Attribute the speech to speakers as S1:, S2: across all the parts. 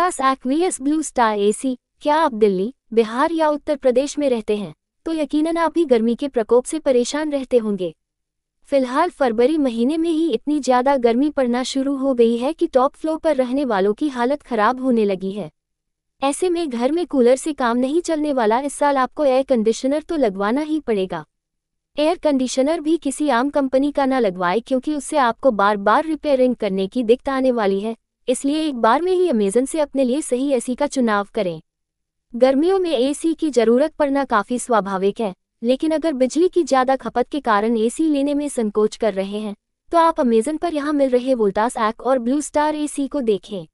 S1: पास एक्वियस Blue Star AC क्या आप दिल्ली बिहार या उत्तर प्रदेश में रहते हैं तो यकीनन आप भी गर्मी के प्रकोप से परेशान रहते होंगे फिलहाल फरवरी महीने में ही इतनी ज़्यादा गर्मी पड़ना शुरू हो गई है कि टॉप फ्लोर पर रहने वालों की हालत खराब होने लगी है ऐसे में घर में कूलर से काम नहीं चलने वाला इस साल आपको एयर कंडीशनर तो लगवाना ही पड़ेगा एयर कंडीशनर भी किसी आम कंपनी का ना लगवाए क्योंकि उससे आपको बार बार रिपेयरिंग करने की दिक्कत आने वाली है इसलिए एक बार में ही अमेजन से अपने लिए सही एसी का चुनाव करें गर्मियों में एसी की जरूरत पड़ना काफ़ी स्वाभाविक है लेकिन अगर बिजली की ज़्यादा खपत के कारण एसी लेने में संकोच कर रहे हैं तो आप अमेजन पर यहाँ मिल रहे वोल्टास एक् और ब्लू स्टार एसी को देखें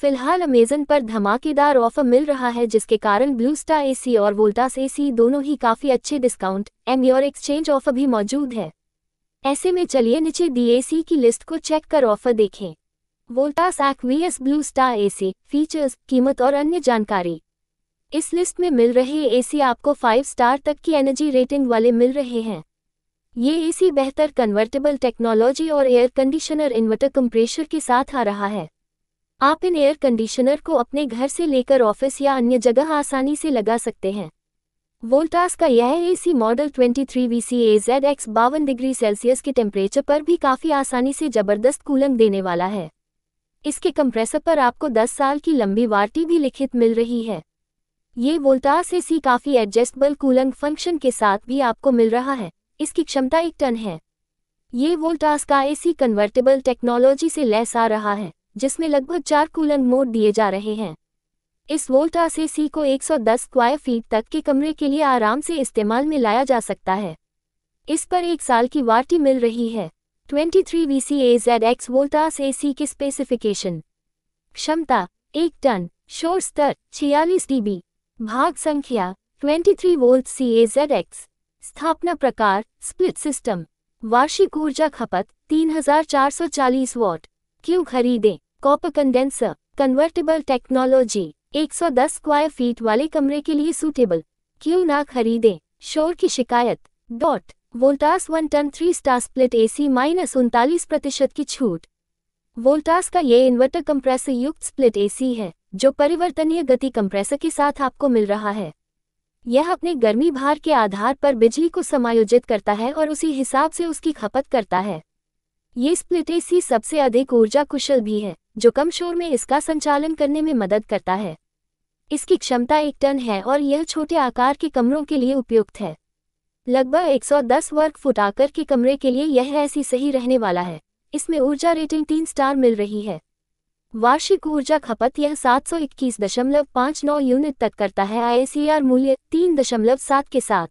S1: फिलहाल अमेजन पर धमाकेदार ऑफर मिल रहा है जिसके कारण ब्लू स्टार एसी और वोल्टास एसी दोनों ही काफ़ी अच्छे डिस्काउंट एम और एक्सचेंज ऑफर भी मौजूद है ऐसे में चलिए नीचे दी की लिस्ट को चेक कर ऑफर देखें वोल्टास एस ब्लू स्टार एसी फीचर्स कीमत और अन्य जानकारी इस लिस्ट में मिल रहे एसी आपको फाइव स्टार तक की एनर्जी रेटिंग वाले मिल रहे हैं ये एसी बेहतर कन्वर्टेबल टेक्नोलॉजी और एयर कंडीशनर इन्वर्टर कंप्रेशर के साथ आ रहा है आप इन एयर कंडीशनर को अपने घर से लेकर ऑफिस या अन्य जगह आसानी से लगा सकते हैं वोल्टास का यह एसी मॉडल 23 जेड एक्स बावन डिग्री सेल्सियस के टेम्परेचर पर भी काफ़ी आसानी से ज़बरदस्त कूलंग देने वाला है इसके कंप्रेसर पर आपको 10 साल की लंबी वार्टी भी लिखित मिल रही है ये वोल्टास सी काफ़ी एडजस्टेबल कूलंग फंक्शन के साथ भी आपको मिल रहा है इसकी क्षमता एक टन है ये वोल्टास का एसी कन्वर्टेबल टेक्नोलॉजी से लैस आ रहा है जिसमें लगभग चार कूलंग मोड दिए जा रहे हैं इस वोल्टास एसी को 110 स्क्वायर फीट तक के कमरे के लिए आराम से इस्तेमाल में लाया जा सकता है इस पर एक साल की वार्टी मिल रही है 23 VCAZ X Voltas AC की स्पेसिफिकेशन क्षमता एक टन शोर स्तर छियालीस डीबी भाग संख्या 23 volt C A Z X स्थापना प्रकार स्प्लिट सिस्टम वार्षिक ऊर्जा खपत 3440 वॉट क्यों खरीदें copper condenser convertible technology 110 square feet वाले कमरे के लिए सूटेबल क्यों ना खरीदें शोर की शिकायत dot Voltas one ton three star split AC minus उनतालीस प्रतिशत की छूट वोल्टास का ये इन्वर्टर कंप्रेसर युक्त स्प्लिट एसी है जो परिवर्तनीय गति कंप्रेसर के साथ आपको मिल रहा है यह अपने गर्मी भार के आधार पर बिजली को समायोजित करता है और उसी हिसाब से उसकी खपत करता है ये स्प्लिट एसी सबसे अधिक ऊर्जा कुशल भी है जो कम शोर में इसका संचालन करने में मदद करता है इसकी क्षमता एक टन है और यह छोटे आकार के कमरों के लिए उपयुक्त है लगभग 110 वर्ग फुट आकर के कमरे के लिए यह ऐसी सही रहने वाला है इसमें ऊर्जा रेटिंग तीन स्टार मिल रही है वार्षिक ऊर्जा खपत यह 721.59 यूनिट तक करता है आई मूल्य 3.7 के साथ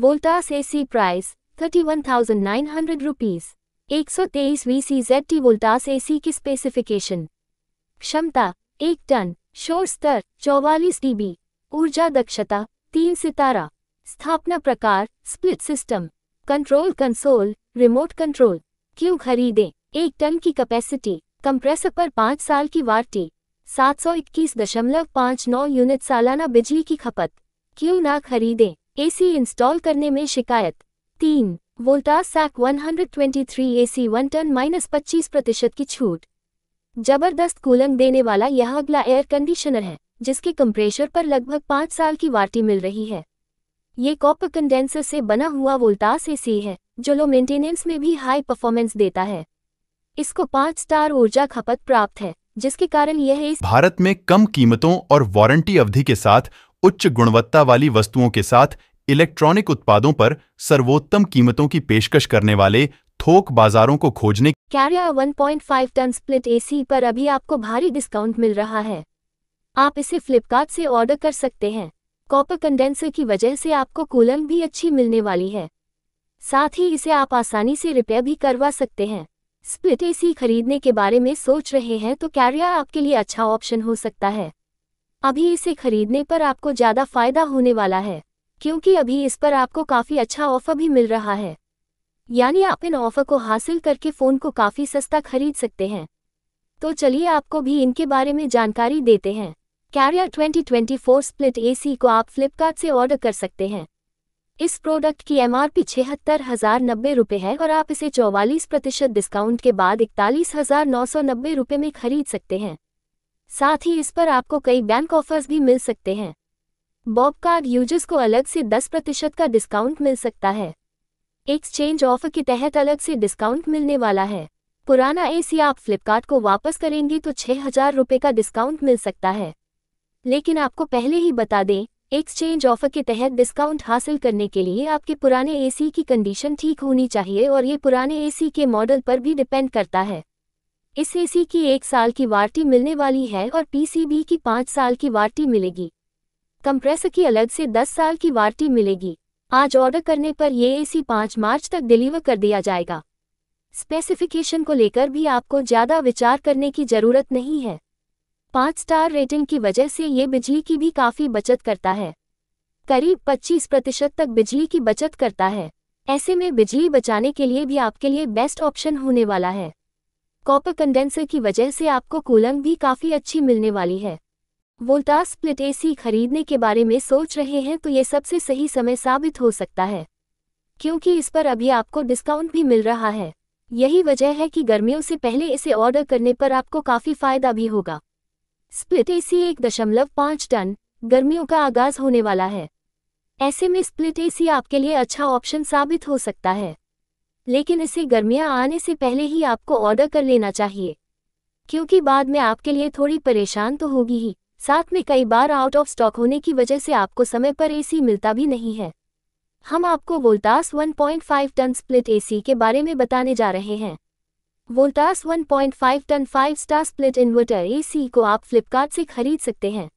S1: Voltas AC price 31,900 rupees 123 VCZT Voltas AC की स्पेसिफिकेशन क्षमता एक टन शोर स्तर चौवालीस डीबी ऊर्जा दक्षता तीन सितारा स्थापना प्रकार split system control console remote control क्यों खरीदें एक टन की कैपेसिटी कंप्रेसर पर पाँच साल की वारंटी सात सौ इक्कीस दशमलव पाँच नौ यूनिट सालाना बिजली की खपत क्यों ना खरीदें एसी इंस्टॉल करने में शिकायत तीन वोल्टास सैक 123 एसी वन टन माइनस पच्चीस प्रतिशत की छूट जबरदस्त कूलंग देने वाला यह अगला एयर कंडीशनर है जिसके कंप्रेशर पर लगभग पाँच साल की वार्टी मिल रही है ये कॉप कंडेंसर से बना हुआ वोल्टास एसी है जो लो मेंटेनेंस में भी हाई परफॉर्मेंस देता है इसको पाँच स्टार ऊर्जा खपत प्राप्त है जिसके कारण यह है भारत में कम कीमतों और वारंटी अवधि के साथ उच्च गुणवत्ता वाली वस्तुओं के साथ इलेक्ट्रॉनिक उत्पादों पर सर्वोत्तम कीमतों की पेशकश करने वाले थोक बाजारों को खोजने कैरियर 1.5 टन स्प्लिट एसी पर अभी आपको भारी डिस्काउंट मिल रहा है आप इसे फ्लिपकार्ट से ऑर्डर कर सकते हैं कॉपर कंडेंसर की वजह से आपको कूलंग भी अच्छी मिलने वाली है साथ ही इसे आप आसानी से रिपेयर भी करवा सकते हैं स्प्लिट एसी खरीदने के बारे में सोच रहे हैं तो कैरियर आपके लिए अच्छा ऑप्शन हो सकता है अभी इसे खरीदने पर आपको ज़्यादा फायदा होने वाला है क्योंकि अभी इस पर आपको काफ़ी अच्छा ऑफर भी मिल रहा है यानी आप इन ऑफर को हासिल करके फ़ोन को काफ़ी सस्ता खरीद सकते हैं तो चलिए आपको भी इनके बारे में जानकारी देते हैं कैरियर 2024 स्प्लिट एसी को आप फ्लिपकार्ट से ऑर्डर कर सकते हैं इस प्रोडक्ट की एमआरपी छिहत्तर हजार नब्बे रुपये है और आप इसे चौवालीस प्रतिशत डिस्काउंट के बाद इकतालीस हजार नौ सौ नब्बे रुपये में खरीद सकते हैं साथ ही इस पर आपको कई बैंक ऑफर्स भी मिल सकते हैं बॉब कार्ड यूजर्स को अलग से दस प्रतिशत का डिस्काउंट मिल सकता है एक्सचेंज ऑफर के तहत अलग से डिस्काउंट मिलने वाला है पुराना एसी आप फ्लिपकार्ट को वापस करेंगे तो छः हजार रुपये का डिस्काउंट मिल सकता है लेकिन आपको पहले ही बता दें एक्सचेंज ऑफर के तहत डिस्काउंट हासिल करने के लिए आपके पुराने एसी की कंडीशन ठीक होनी चाहिए और ये पुराने एसी के मॉडल पर भी डिपेंड करता है इस एसी की एक साल की वार्टी मिलने वाली है और पीसीबी की पाँच साल की वार्टी मिलेगी कंप्रेसर की अलग से दस साल की वार्टी मिलेगी आज ऑर्डर करने पर ये ए पाँच मार्च तक डिलीवर कर दिया जाएगा स्पेसिफिकेशन को लेकर भी आपको ज़्यादा विचार करने की ज़रूरत नहीं है पाँच स्टार रेटिंग की वजह से ये बिजली की भी काफ़ी बचत करता है करीब 25 प्रतिशत तक बिजली की बचत करता है ऐसे में बिजली बचाने के लिए भी आपके लिए बेस्ट ऑप्शन होने वाला है कॉपर कंडेंसर की वजह से आपको कूलंग भी काफ़ी अच्छी मिलने वाली है वोल्टास स्प्लिट एसी खरीदने के बारे में सोच रहे हैं तो ये सबसे सही समय साबित हो सकता है क्योंकि इस पर अभी आपको डिस्काउंट भी मिल रहा है यही वजह है कि गर्मियों से पहले इसे ऑर्डर करने पर आपको काफ़ी फ़ायदा भी होगा स्प्लिट एसी एक दशमलव पाँच टन गर्मियों का आगाज होने वाला है ऐसे में स्प्लिट एसी आपके लिए अच्छा ऑप्शन साबित हो सकता है लेकिन इसे गर्मियाँ आने से पहले ही आपको ऑर्डर कर लेना चाहिए क्योंकि बाद में आपके लिए थोड़ी परेशान तो होगी ही साथ में कई बार आउट ऑफ स्टॉक होने की वजह से आपको समय पर एसी मिलता भी नहीं है हम आपको वोल्टास 1.5 टन स्प्लिट एसी के बारे में बताने जा रहे हैं Voltas 1.5 ton 5 star split inverter AC को आप फ्लिपकार्ट से खरीद सकते हैं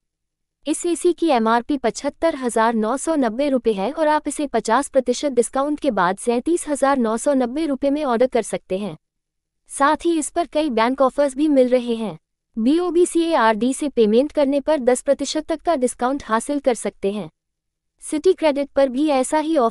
S1: इस एसी की एमआरपी पचहत्तर हज़ार नौ सौ नब्बे रुपये है और आप इसे 50 प्रतिशत डिस्काउंट के बाद सैंतीस हज़ार नौ सौ नब्बे रुपये में ऑर्डर कर सकते हैं साथ ही इस पर कई बैंक ऑफर्स भी मिल रहे हैं B O B C A R D से पेमेंट करने पर दस प्रतिशत तक का डिस्काउंट हासिल कर सकते हैं सिटी क्रेडिट पर भी ऐसा ही ऑफर